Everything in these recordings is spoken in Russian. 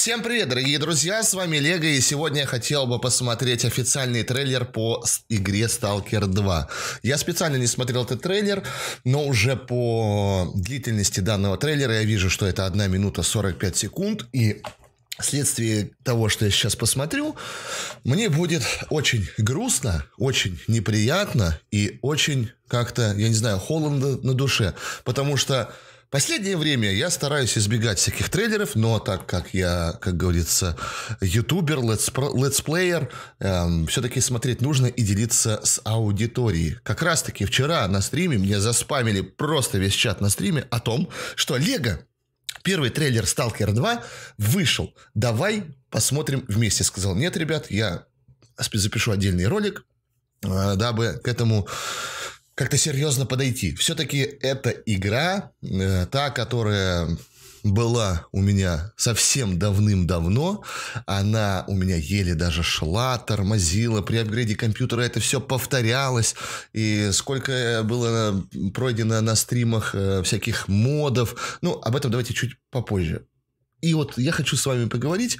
Всем привет, дорогие друзья, с вами Лего, и сегодня я хотел бы посмотреть официальный трейлер по игре Stalker 2. Я специально не смотрел этот трейлер, но уже по длительности данного трейлера я вижу, что это 1 минута 45 секунд, и вследствие того, что я сейчас посмотрю, мне будет очень грустно, очень неприятно и очень как-то, я не знаю, холодно на душе, потому что Последнее время я стараюсь избегать всяких трейлеров, но так как я, как говорится, ютубер, летсплеер, эм, все-таки смотреть нужно и делиться с аудиторией. Как раз-таки вчера на стриме мне заспамили просто весь чат на стриме о том, что Лего Первый трейлер «Сталкер 2» вышел. Давай посмотрим вместе. Сказал, нет, ребят, я запишу отдельный ролик, э, дабы к этому как-то серьезно подойти. Все-таки эта игра, э, та, которая была у меня совсем давным-давно. Она у меня еле даже шла, тормозила. При апгрейде компьютера это все повторялось. И сколько было э, пройдено на стримах э, всяких модов. Ну, об этом давайте чуть попозже и вот я хочу с вами поговорить,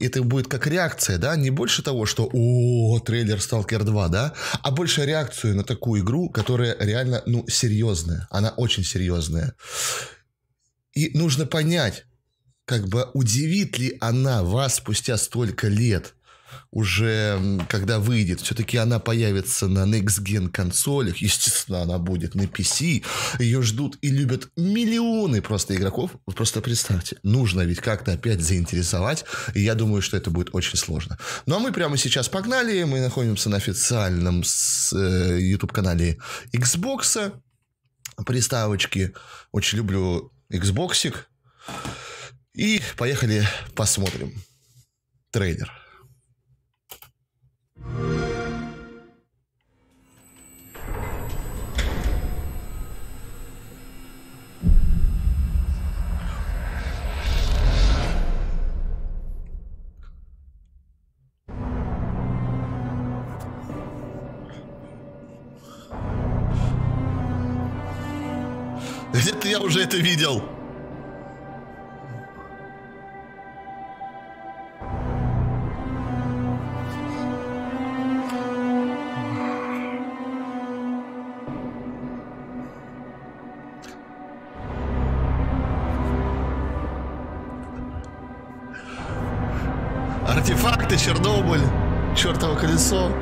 это будет как реакция, да, не больше того, что «О, трейлер Stalker 2», да, а больше реакцию на такую игру, которая реально, ну, серьезная, она очень серьезная. И нужно понять, как бы удивит ли она вас спустя столько лет – уже, когда выйдет, все-таки она появится на Next Gen консолях, естественно, она будет на PC, ее ждут и любят миллионы просто игроков, вы просто представьте, нужно ведь как-то опять заинтересовать, и я думаю, что это будет очень сложно. Ну, а мы прямо сейчас погнали, мы находимся на официальном YouTube-канале э, Xbox, приставочки, очень люблю Xboxик, и поехали посмотрим трейлер. Где-то я уже это видел. Артефакты, Чернобыль, чертово колесо.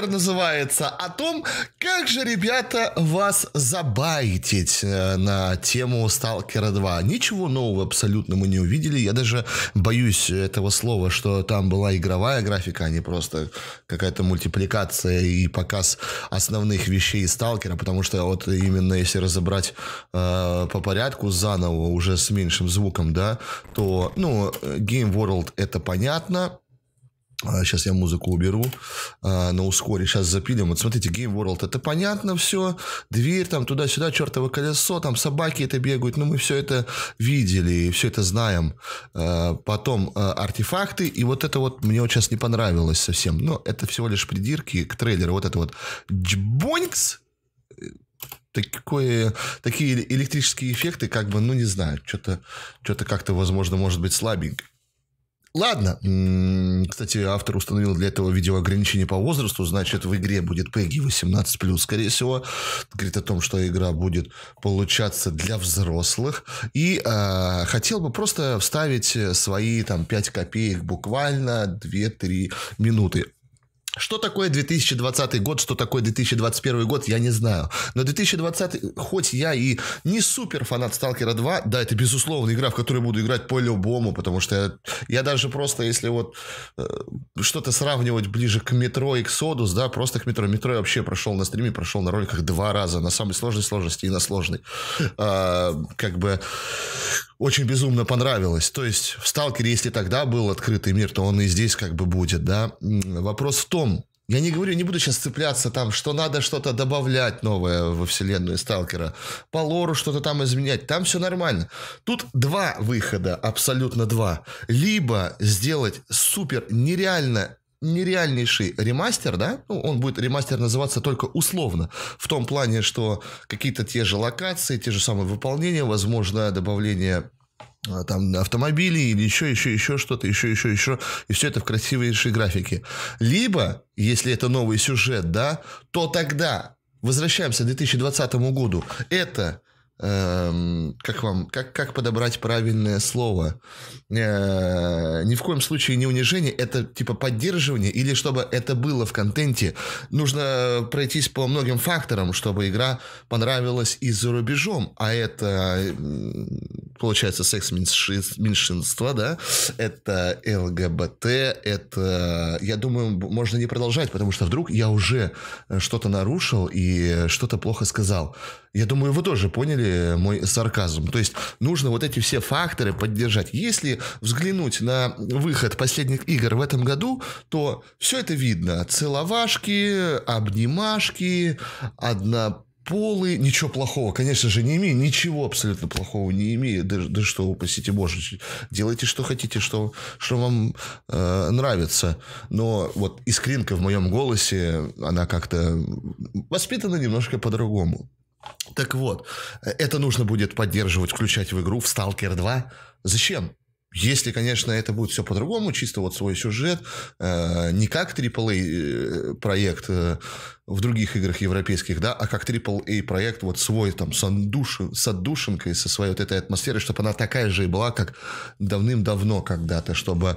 Трейлер называется о том, как же, ребята, вас забайтить э, на тему Сталкера 2. Ничего нового абсолютно мы не увидели. Я даже боюсь этого слова, что там была игровая графика, а не просто какая-то мультипликация и показ основных вещей Сталкера, потому что вот именно если разобрать э, по порядку заново, уже с меньшим звуком, да, то, ну, э, Game World это понятно, Сейчас а, я музыку уберу а, на ускоре. Сейчас запилим. Вот смотрите, Game World. Это понятно все. Дверь там туда-сюда, чертово колесо, там собаки это бегают. Но ну, мы все это видели и все это знаем. А, потом а, артефакты. И вот это вот мне вот сейчас не понравилось совсем. Но это всего лишь придирки к трейлеру. Вот это вот джбонькс. Такое, такие электрические эффекты, как бы, ну, не знаю, что-то что как-то, возможно, может быть слабенько. Ладно. Кстати, автор установил для этого видео ограничение по возрасту. Значит, в игре будет Пегги 18+, скорее всего. Говорит о том, что игра будет получаться для взрослых. И э, хотел бы просто вставить свои там 5 копеек буквально 2-3 минуты. Что такое 2020 год, что такое 2021 год, я не знаю. Но 2020, хоть я и не супер фанат Сталкера 2, да, это безусловно игра, в которую буду играть по-любому, потому что я, я даже просто, если вот э, что-то сравнивать ближе к метро к Содус, да, просто к метро. Метро я вообще прошел на стриме, прошел на роликах два раза, на самой сложной сложности и на сложной. Э, как бы очень безумно понравилось. То есть в «Сталкере», если тогда был открытый мир, то он и здесь как бы будет, да. Вопрос в том, я не говорю, не буду сейчас цепляться там, что надо что-то добавлять новое во вселенную Сталкера, по лору что-то там изменять, там все нормально. Тут два выхода, абсолютно два. Либо сделать супер нереально нереальнейший ремастер, да, ну, он будет ремастер называться только условно, в том плане, что какие-то те же локации, те же самые выполнения, возможно, добавление а, там автомобилей или еще, еще, еще что-то, еще, еще, еще, и все это в красивейшей графике. Либо, если это новый сюжет, да, то тогда возвращаемся к 2020 году. Это Эм, как вам, как, как подобрать правильное слово? Э, ни в коем случае не унижение, это типа поддерживание, или чтобы это было в контенте, нужно пройтись по многим факторам, чтобы игра понравилась и за рубежом, а это получается, секс-меньшинства, да, это ЛГБТ, это, я думаю, можно не продолжать, потому что вдруг я уже э, что-то нарушил и что-то плохо сказал. Я думаю, вы тоже поняли мой сарказм. То есть нужно вот эти все факторы поддержать. Если взглянуть на выход последних игр в этом году, то все это видно. Целовашки, обнимашки, одна полы, ничего плохого, конечно же, не имею, ничего абсолютно плохого не имею, да, да что, упасите боже, делайте, что хотите, что, что вам э, нравится, но вот искринка в моем голосе, она как-то воспитана немножко по-другому. Так вот, это нужно будет поддерживать, включать в игру в Stalker 2. Зачем? Если, конечно, это будет все по-другому, чисто вот свой сюжет, э, не как AAA-проект, э, э в других играх европейских, да, а как AAA проект вот свой там с, отдушин, с отдушинкой, со своей вот этой атмосферой, чтобы она такая же и была, как давным-давно когда-то, чтобы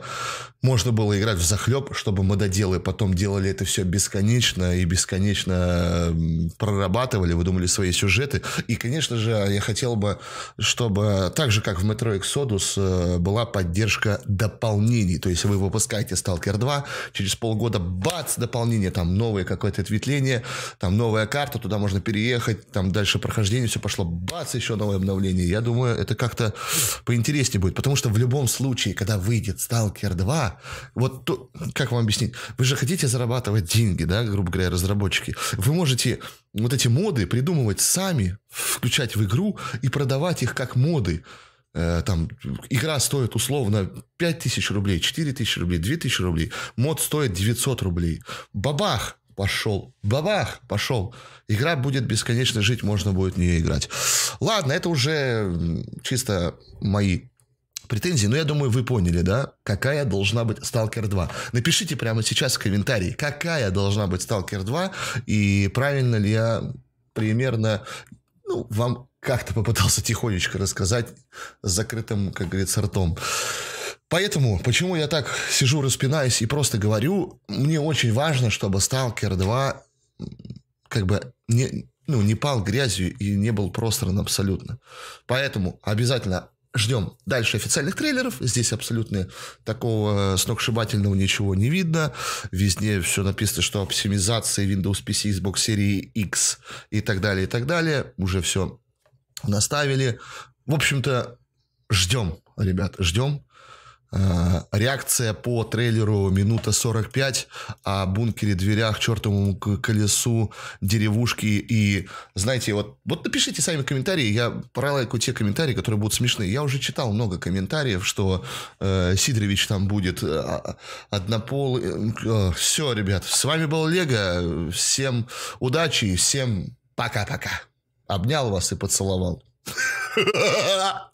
можно было играть в захлеб, чтобы мододелы потом делали это все бесконечно и бесконечно прорабатывали, выдумали свои сюжеты. И, конечно же, я хотел бы, чтобы так же, как в Metro Exodus, э, была поддержка дополнений. То есть вы выпускаете Stalker 2, через полгода бац, дополнение, там новое какое-то ответвление, обновление, там новая карта, туда можно переехать, там дальше прохождение, все пошло, бац, еще новое обновление. Я думаю, это как-то поинтереснее будет, потому что в любом случае, когда выйдет Stalker 2, вот то, как вам объяснить, вы же хотите зарабатывать деньги, да, грубо говоря, разработчики. Вы можете вот эти моды придумывать сами, включать в игру и продавать их как моды э, там игра стоит условно 5000 рублей, 4000 рублей, 2000 рублей, мод стоит 900 рублей. Бабах! пошел. Бабах, пошел. Игра будет бесконечно жить, можно будет в нее играть. Ладно, это уже чисто мои претензии, но я думаю, вы поняли, да, какая должна быть Stalker 2. Напишите прямо сейчас в комментарии, какая должна быть Stalker 2, и правильно ли я примерно ну, вам как-то попытался тихонечко рассказать с закрытым, как говорится, ртом. Поэтому, почему я так сижу, распинаюсь и просто говорю, мне очень важно, чтобы Сталкер 2 как бы не, ну, не пал грязью и не был простран абсолютно. Поэтому обязательно ждем дальше официальных трейлеров. Здесь абсолютно такого сногсшибательного ничего не видно. Везде все написано, что оптимизация Windows PC, Xbox серии X и так далее, и так далее. Уже все наставили. В общем-то, ждем, ребят, ждем. Э, реакция по трейлеру минута 45 о бункере, дверях, чертовому колесу, деревушке и, знаете, вот, вот напишите сами комментарии, я пролайку те комментарии, которые будут смешные. Я уже читал много комментариев, что э, Сидорович там будет э, а, однопол... Э, э все, ребят, с вами был Лего, всем удачи, всем пока-пока. Обнял вас и поцеловал. Ha ha ha!